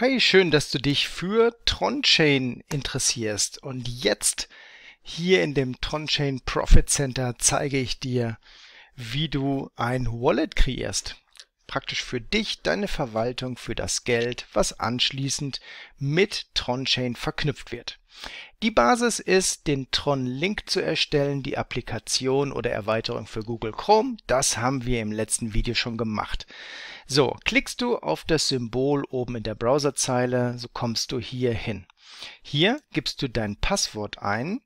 Hi, schön, dass du dich für Tronchain interessierst. Und jetzt hier in dem Tronchain Profit Center zeige ich dir, wie du ein Wallet kreierst praktisch für dich deine Verwaltung für das Geld, was anschließend mit Tronchain verknüpft wird. Die Basis ist, den Tron Link zu erstellen, die Applikation oder Erweiterung für Google Chrome. Das haben wir im letzten Video schon gemacht. So, klickst du auf das Symbol oben in der Browserzeile, so kommst du hier hin. Hier gibst du dein Passwort ein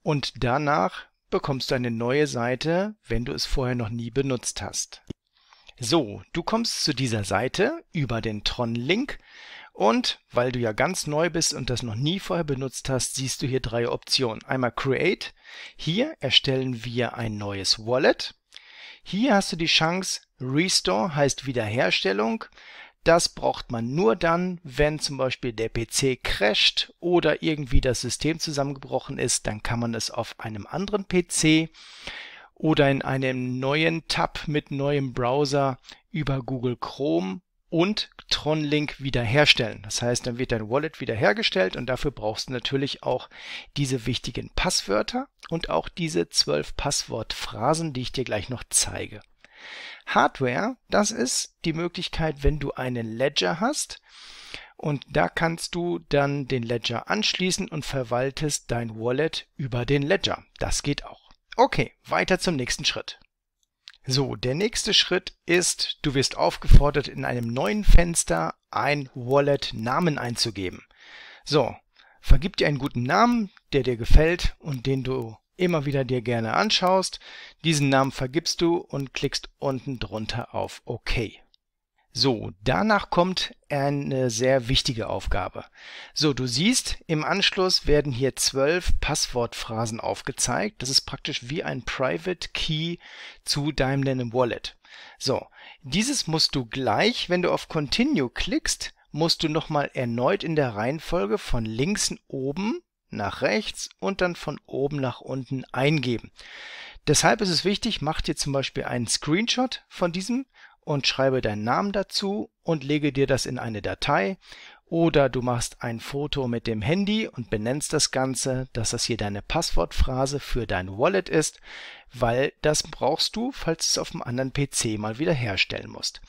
und danach bekommst du eine neue Seite, wenn du es vorher noch nie benutzt hast. So, du kommst zu dieser Seite über den Tron-Link und weil du ja ganz neu bist und das noch nie vorher benutzt hast, siehst du hier drei Optionen. Einmal Create, hier erstellen wir ein neues Wallet. Hier hast du die Chance, Restore heißt Wiederherstellung. Das braucht man nur dann, wenn zum Beispiel der PC crasht oder irgendwie das System zusammengebrochen ist, dann kann man es auf einem anderen PC oder in einem neuen Tab mit neuem Browser über Google Chrome und Tronlink wiederherstellen. Das heißt, dann wird dein Wallet wiederhergestellt und dafür brauchst du natürlich auch diese wichtigen Passwörter und auch diese zwölf Passwortphrasen, die ich dir gleich noch zeige. Hardware, das ist die Möglichkeit, wenn du einen Ledger hast und da kannst du dann den Ledger anschließen und verwaltest dein Wallet über den Ledger. Das geht auch. Okay, weiter zum nächsten Schritt. So, der nächste Schritt ist, du wirst aufgefordert, in einem neuen Fenster ein Wallet-Namen einzugeben. So, vergib dir einen guten Namen, der dir gefällt und den du immer wieder dir gerne anschaust. Diesen Namen vergibst du und klickst unten drunter auf OK. So, danach kommt eine sehr wichtige Aufgabe. So, du siehst, im Anschluss werden hier zwölf Passwortphrasen aufgezeigt. Das ist praktisch wie ein Private Key zu deinem Denim Wallet. So, dieses musst du gleich, wenn du auf Continue klickst, musst du nochmal erneut in der Reihenfolge von links oben nach rechts und dann von oben nach unten eingeben. Deshalb ist es wichtig, mach dir zum Beispiel einen Screenshot von diesem und schreibe deinen Namen dazu und lege dir das in eine Datei oder du machst ein Foto mit dem Handy und benennst das Ganze, dass das hier deine Passwortphrase für dein Wallet ist, weil das brauchst du, falls du es auf dem anderen PC mal wieder herstellen musst.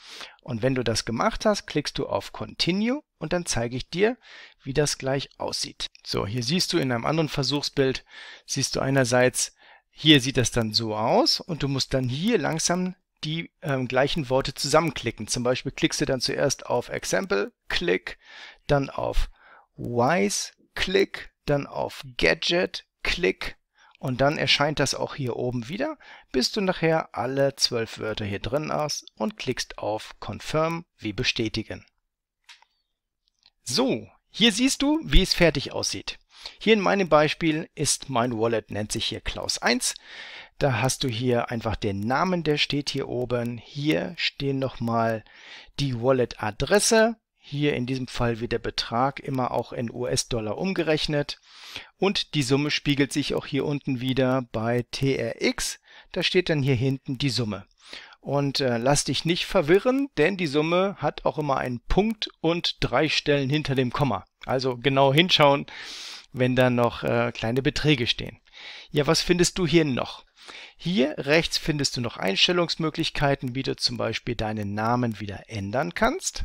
Und wenn du das gemacht hast, klickst du auf Continue und dann zeige ich dir, wie das gleich aussieht. So, hier siehst du in einem anderen Versuchsbild, siehst du einerseits, hier sieht das dann so aus und du musst dann hier langsam die ähm, gleichen Worte zusammenklicken. Zum Beispiel klickst du dann zuerst auf Example, klick, dann auf Wise, klick, dann auf Gadget, klick und dann erscheint das auch hier oben wieder, bis du nachher alle zwölf Wörter hier drin hast und klickst auf Confirm wie bestätigen. So, hier siehst du, wie es fertig aussieht. Hier in meinem Beispiel ist mein Wallet, nennt sich hier Klaus1. Da hast du hier einfach den Namen, der steht hier oben. Hier stehen nochmal die Wallet-Adresse. Hier in diesem Fall wird der Betrag immer auch in US-Dollar umgerechnet. Und die Summe spiegelt sich auch hier unten wieder bei TRX. Da steht dann hier hinten die Summe. Und äh, lass dich nicht verwirren, denn die Summe hat auch immer einen Punkt und drei Stellen hinter dem Komma. Also genau hinschauen, wenn da noch äh, kleine Beträge stehen. Ja, was findest du hier noch? Hier rechts findest du noch Einstellungsmöglichkeiten, wie du zum Beispiel deinen Namen wieder ändern kannst.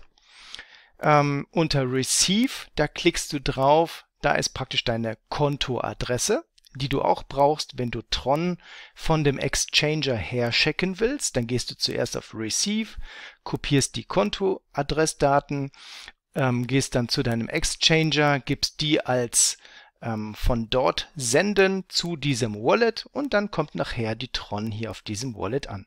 Ähm, unter Receive, da klickst du drauf, da ist praktisch deine Kontoadresse, die du auch brauchst, wenn du Tron von dem Exchanger her checken willst. Dann gehst du zuerst auf Receive, kopierst die Kontoadressdaten, ähm, gehst dann zu deinem Exchanger, gibst die als ähm, von dort senden zu diesem Wallet und dann kommt nachher die Tron hier auf diesem Wallet an.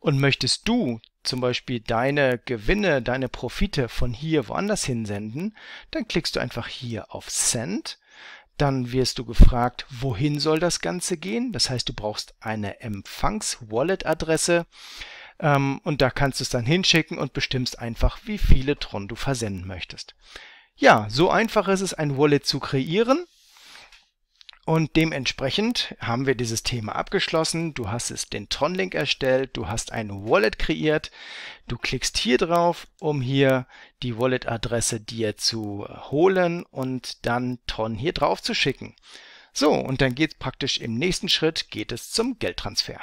Und möchtest du zum Beispiel deine Gewinne, deine Profite von hier woanders hinsenden, dann klickst du einfach hier auf Send. Dann wirst du gefragt, wohin soll das Ganze gehen? Das heißt, du brauchst eine Empfangs-Wallet-Adresse ähm, und da kannst du es dann hinschicken und bestimmst einfach, wie viele Tron du versenden möchtest. Ja, so einfach ist es, ein Wallet zu kreieren. Und dementsprechend haben wir dieses Thema abgeschlossen. Du hast es den tron erstellt, du hast ein Wallet kreiert. Du klickst hier drauf, um hier die Wallet-Adresse dir zu holen und dann Tron hier drauf zu schicken. So, und dann geht praktisch im nächsten Schritt geht es zum Geldtransfer.